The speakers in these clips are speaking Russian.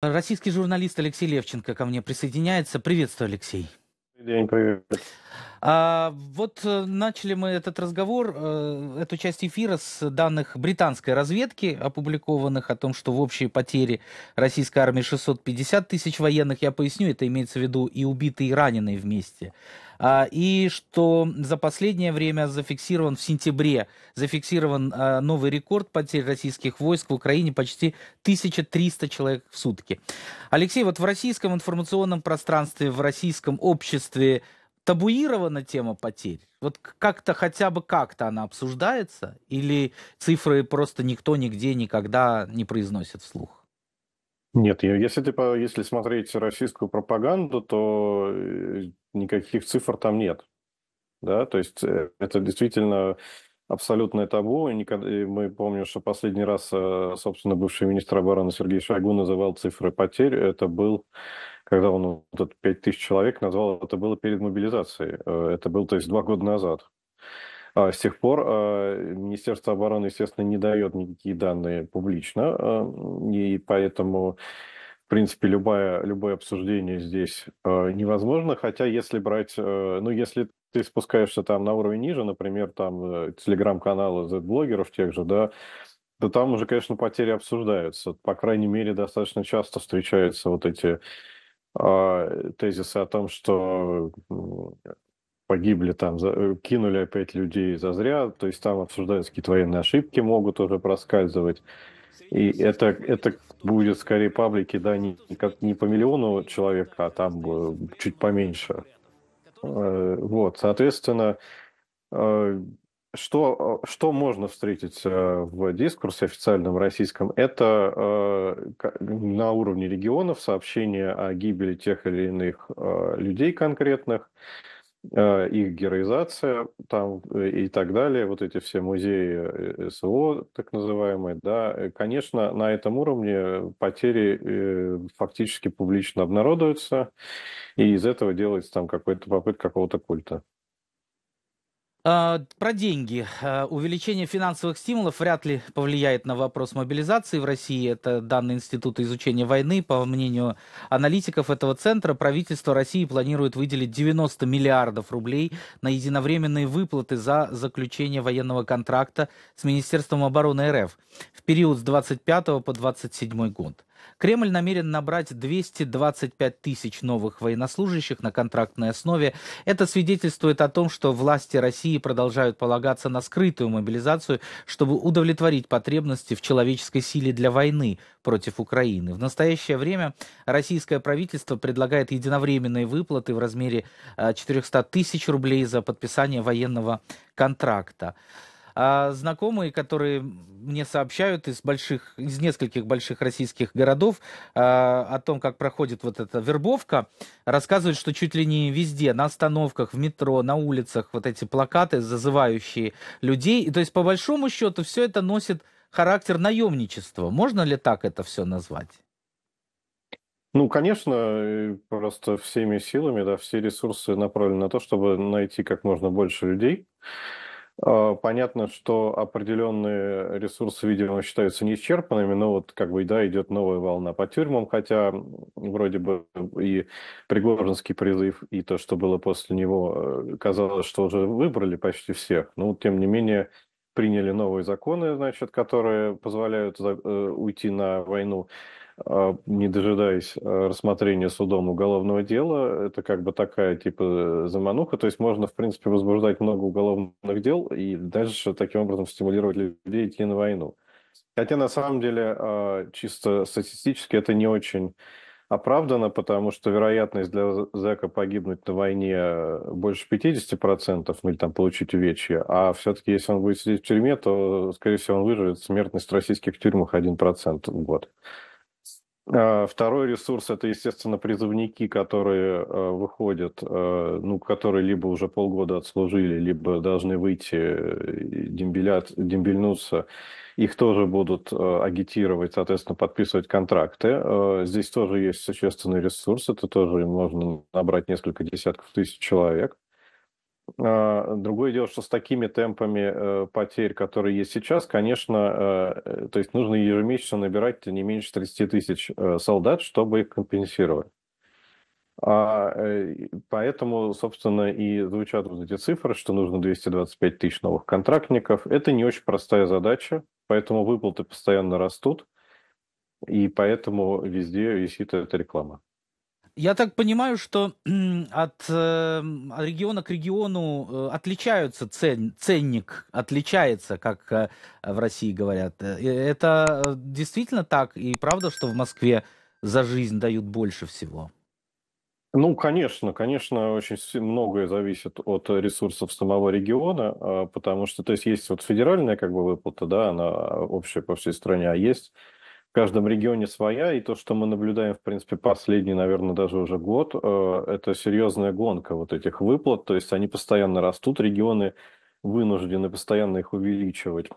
Российский журналист Алексей Левченко ко мне присоединяется. Приветствую, Алексей. День, привет. А, вот э, начали мы этот разговор, э, эту часть эфира с данных британской разведки, опубликованных о том, что в общей потере российской армии 650 тысяч военных. Я поясню, это имеется в виду и убитые, и раненые вместе. А, и что за последнее время зафиксирован в сентябре, зафиксирован а, новый рекорд потерь российских войск в Украине почти 1300 человек в сутки. Алексей, вот в российском информационном пространстве, в российском обществе табуирована тема потерь? Вот как-то хотя бы как-то она обсуждается? Или цифры просто никто нигде никогда не произносит вслух? Нет, если, ты, если смотреть российскую пропаганду, то э, никаких цифр там нет. Да, то есть э, это действительно абсолютное табу. И никогда... и мы помним, что последний раз, э, собственно, бывший министр обороны Сергей Шойгу называл цифры потерь. Это был, когда он вот этот 5 тысяч человек назвал, это было перед мобилизацией. Э, это было, то есть, два года назад. А с тех пор Министерство обороны, естественно, не дает никакие данные публично, и поэтому в принципе, любое, любое обсуждение здесь э, невозможно, хотя если брать, э, ну, если ты спускаешься там на уровень ниже, например, там э, телеграм-каналы Z-блогеров тех же, да, да там уже, конечно, потери обсуждаются. По крайней мере, достаточно часто встречаются вот эти э, тезисы о том, что погибли там, за, э, кинули опять людей зазря, то есть там обсуждаются какие-то военные ошибки, могут уже проскальзывать. И это, это будет скорее паблики, да, не, как не по миллиону человек, а там чуть поменьше. Э, вот, соответственно, э, что, что можно встретить э, в дискурсе официальном российском, это на уровне регионов сообщения о гибели тех или иных людей конкретных, а, их героизация там э, и так далее, вот эти все музеи э, СВО, так называемые, да, э, конечно, на этом уровне потери фактически публично обнародуются, и из этого делается там какой-то попытка какого-то культа. А, про деньги. А, увеличение финансовых стимулов вряд ли повлияет на вопрос мобилизации в России. Это данные Института изучения войны. По мнению аналитиков этого центра, правительство России планирует выделить 90 миллиардов рублей на единовременные выплаты за заключение военного контракта с Министерством обороны РФ в период с 25 по 27 год. Кремль намерен набрать 225 тысяч новых военнослужащих на контрактной основе. Это свидетельствует о том, что власти России продолжают полагаться на скрытую мобилизацию, чтобы удовлетворить потребности в человеческой силе для войны против Украины. В настоящее время российское правительство предлагает единовременные выплаты в размере 400 э, тысяч рублей за подписание военного контракта а знакомые, которые мне сообщают из больших, из нескольких больших российских городов э, о том, как проходит вот эта вербовка, рассказывают, что чуть ли не везде, на остановках, в метро, на улицах вот эти плакаты, зазывающие людей. И, то есть, по большому счету, все это носит характер наемничества. Можно ли так это все назвать? Ну, конечно, э, просто всеми силами, да, все ресурсы направлены на то, чтобы найти как можно больше людей а, понятно, что определенные ресурсы, видимо, считаются неисчерпанными, но вот как бы, да, идет новая волна по тюрьмам, хотя вроде бы и Пригожинский призыв, и то, что было после него, э, казалось, что уже выбрали почти всех. Но тем не менее приняли новые законы, значит, которые позволяют э, уйти на войну. А, не дожидаясь а, рассмотрения судом уголовного дела. Это как бы такая типа замануха. То есть можно, в принципе, возбуждать много уголовных дел и дальше таким образом стимулировать людей идти на войну. Хотя на самом деле а, чисто статистически это не очень оправдано, потому что вероятность для зэка погибнуть на войне больше 50%, ну или там получить увечья, а все-таки если он будет сидеть в тюрьме, то, скорее всего, он выживет. Смертность в российских тюрьмах 1% в год. А, второй ресурс это, естественно, призывники, которые а, выходят, а, ну, которые либо уже полгода отслужили, либо должны выйти, дембелят, э, дембельнуться. Их тоже будут агитировать, соответственно, подписывать контракты. Здесь тоже есть существенный ресурс, это тоже можно набрать несколько десятков тысяч человек. А, другое дело, что с такими темпами э, потерь, которые есть сейчас, конечно, э, э, то есть нужно ежемесячно набирать не меньше 30 тысяч солдат, чтобы их компенсировать. А, поэтому, собственно, и звучат вот эти цифры, что нужно 225 тысяч новых контрактников. Это не очень простая задача, поэтому выплаты постоянно растут, и поэтому везде висит эта реклама. Я так понимаю, что эм, от региона к региону э, отличаются цен, ценник, отличается, как э, в России говорят. Э, это действительно так и правда, что в Москве за жизнь дают больше всего? Ну, конечно, конечно, очень многое зависит от ресурсов самого региона, а, потому что, то есть, есть вот федеральная как бы выплата, да, она общая по всей стране, а есть каждом регионе своя, и то, что мы наблюдаем, в принципе, последний, наверное, даже уже год, э, это серьезная гонка вот этих выплат, то есть они постоянно растут, регионы вынуждены постоянно их увеличивать.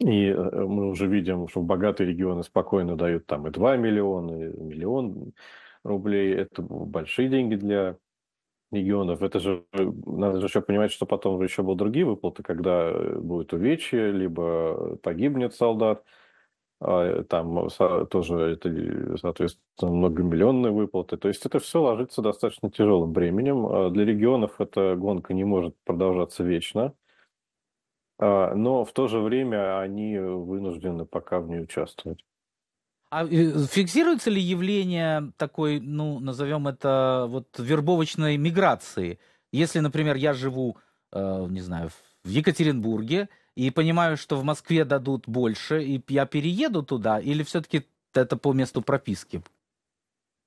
И э, мы уже видим, что богатые регионы спокойно дают там и 2 миллиона, и миллион рублей. Это большие деньги для регионов. Это же э, надо же еще понимать, что потом еще будут другие выплаты, когда будет увечье, либо погибнет солдат. А, там тоже это, соответственно, многомиллионные выплаты. То есть это все ложится достаточно тяжелым бременем. А, для регионов эта гонка не может продолжаться вечно, а, но в то же время они вынуждены пока в ней участвовать. А фиксируется ли явление такой, ну, назовем это, вот вербовочной миграции? Если, например, я живу, э, не знаю, в Екатеринбурге, и понимаю, что в Москве дадут больше, и я перееду туда, или все-таки это по месту прописки?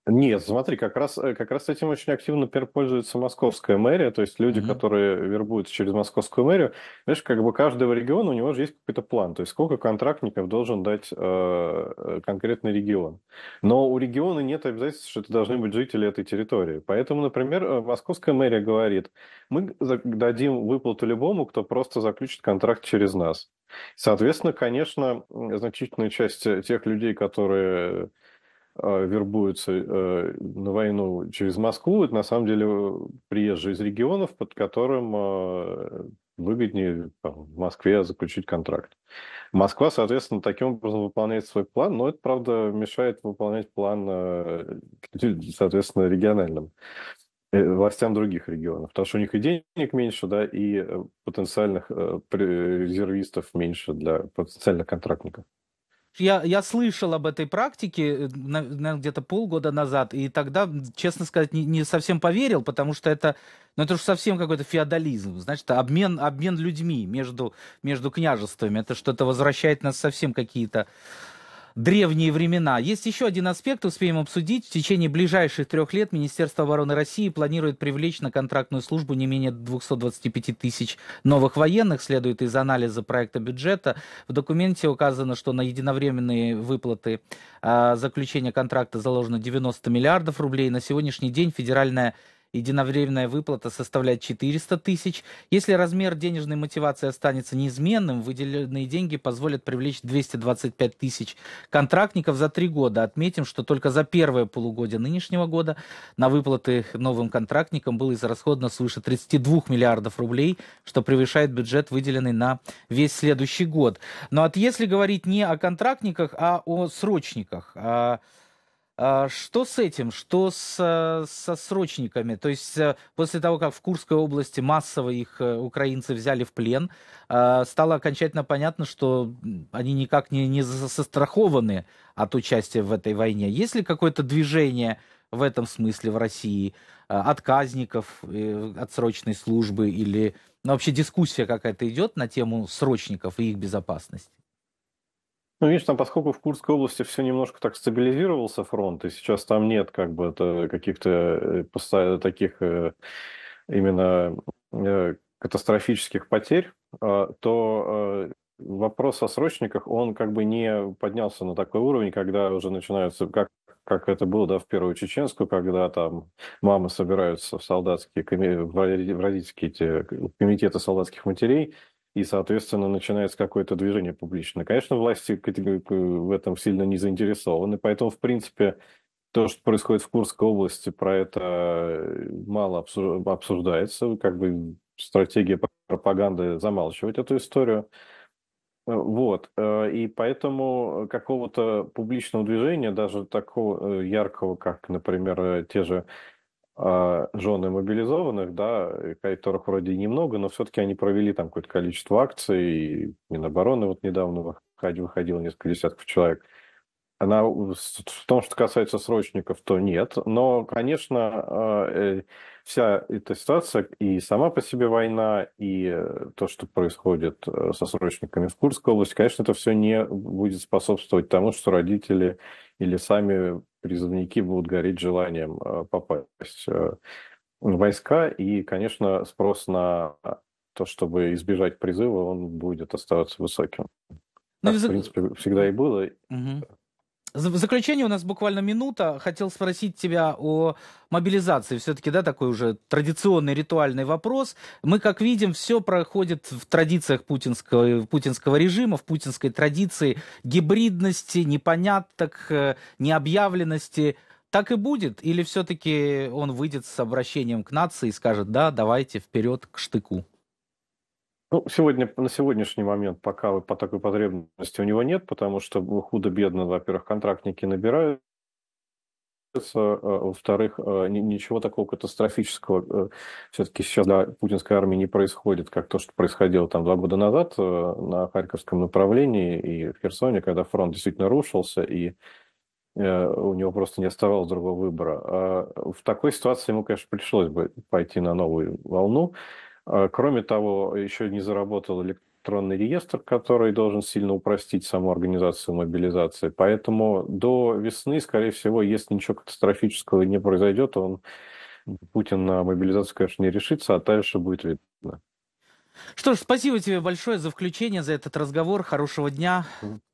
Нет, смотри, как раз, э, как раз этим очень активно, например, пользуется московская мэрия, то есть люди, mm-hmm. которые вербуются через московскую мэрию. Знаешь, как бы каждого региона у него же есть какой-то план, то есть сколько контрактников должен дать э, конкретный регион. Но у региона нет обязательств, что это должны быть жители этой территории. Поэтому, например, э, московская мэрия говорит, мы дадим выплату любому, кто просто заключит контракт через нас. Соответственно, конечно, значительная часть э, тех людей, которые Э, вербуются э, на войну через Москву, это на самом деле приезжие из регионов, под которым э, выгоднее там, в Москве заключить контракт. Москва, соответственно, таким образом выполняет свой план, но это, правда, мешает выполнять план, соответственно, региональным властям других регионов, потому что у них и денег меньше, да, и потенциальных резервистов меньше для потенциальных контрактников. Я, я слышал об этой практике э, где-то полгода назад, и тогда, честно сказать, не, не совсем поверил, потому что это, ну, это же совсем какой-то феодализм, значит, обмен, обмен людьми между, между княжествами, это что-то возвращает нас совсем какие-то древние времена. Есть еще один аспект, успеем обсудить. В течение ближайших трех лет Министерство обороны России планирует привлечь на контрактную службу не менее 225 тысяч новых военных, следует из анализа проекта бюджета. В документе указано, что на единовременные выплаты а, заключения контракта заложено 90 миллиардов рублей. На сегодняшний день федеральная единовременная выплата составляет 400 тысяч. Если размер денежной мотивации останется неизменным, выделенные деньги позволят привлечь 225 тысяч контрактников за три года. Отметим, что только за первое полугодие нынешнего года на выплаты новым контрактникам было израсходовано свыше 32 миллиардов рублей, что превышает бюджет, выделенный на весь следующий год. Но вот если говорить не о контрактниках, а о срочниках, а а что с этим? Что с, со срочниками? То есть э, после того, как в Курской области массово их э, украинцы взяли в плен, а, стало окончательно понятно, что они никак не, не застрахованы от участия в этой войне. Есть ли какое-то движение в этом смысле в России? А, Отказников э, от срочной службы или ну, вообще дискуссия какая-то идет на тему срочников и их безопасности? Ну, видишь, там, поскольку в Курской области все немножко так стабилизировался фронт, и сейчас там нет как бы э, каких-то э, э, таких именно катастрофических потерь, а, то вопрос о срочниках, он как бы не поднялся на такой уровень, когда уже начинаются, как, как это было да, в Первую Чеченскую, когда там мамы собираются в солдатские, в родительские эти комитеты солдатских матерей, и, соответственно, начинается какое-то движение публичное. Конечно, власти в этом сильно не заинтересованы, поэтому, в принципе, то, что происходит в Курской области, про это э, мало обсуждается, как бы стратегия пропаганды замалчивать эту историю. Э, вот, э, и поэтому какого-то публичного движения, даже такого яркого, как, например, те же а, жены мобилизованных, да, э, которых вроде немного, но все-таки они провели там какое-то количество акций, и Минобороны вот недавно выходило несколько десятков человек. Она, в том, что касается срочников, то нет. Но, конечно, а, э, вся эта ситуация и сама по себе война, и э, то, что происходит со срочниками в Курской области, конечно, это все не будет способствовать тому, что родители или сами призывники будут гореть желанием э, попасть э, в войска. И, конечно, спрос на то, чтобы избежать призыва, он будет оставаться высоким. Ну, так, в принципе, всегда и было. Угу. В заключение у нас буквально минута. Хотел спросить тебя о мобилизации. Все-таки, да, такой уже традиционный ритуальный вопрос. Мы, как видим, все проходит в традициях путинского, путинского режима, в путинской традиции гибридности, непоняток, э, необъявленности. Так и будет? Или все-таки он выйдет с обращением к нации и скажет, да, давайте вперед к штыку? Ну, сегодня, на сегодняшний момент пока по такой потребности у него нет, потому что ну, худо-бедно, во-первых, контрактники набираются, а, во-вторых, а, ничего такого катастрофического э, все-таки сейчас для путинской армии не происходит, как то, что происходило там два года назад э, на Харьковском направлении и в Херсоне, когда фронт действительно рушился, и э, у него просто не оставалось другого выбора. А, в такой ситуации ему, конечно, пришлось бы пойти на новую волну. А, кроме того, еще не заработал электронный реестр, который должен сильно упростить саму организацию мобилизации. Поэтому до весны, скорее всего, если ничего катастрофического не произойдет, он Путин на мобилизацию, конечно, не решится, а дальше будет видно. Что ж, спасибо тебе большое за включение, за этот разговор. Хорошего дня.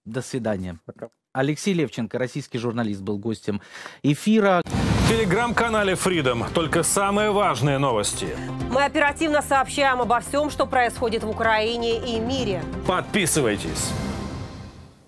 До свидания. Пока. Алексей Левченко, российский журналист, был гостем эфира телеграм-канале Freedom. Только самые важные новости. Мы оперативно сообщаем обо всем, что происходит в Украине и мире. Подписывайтесь.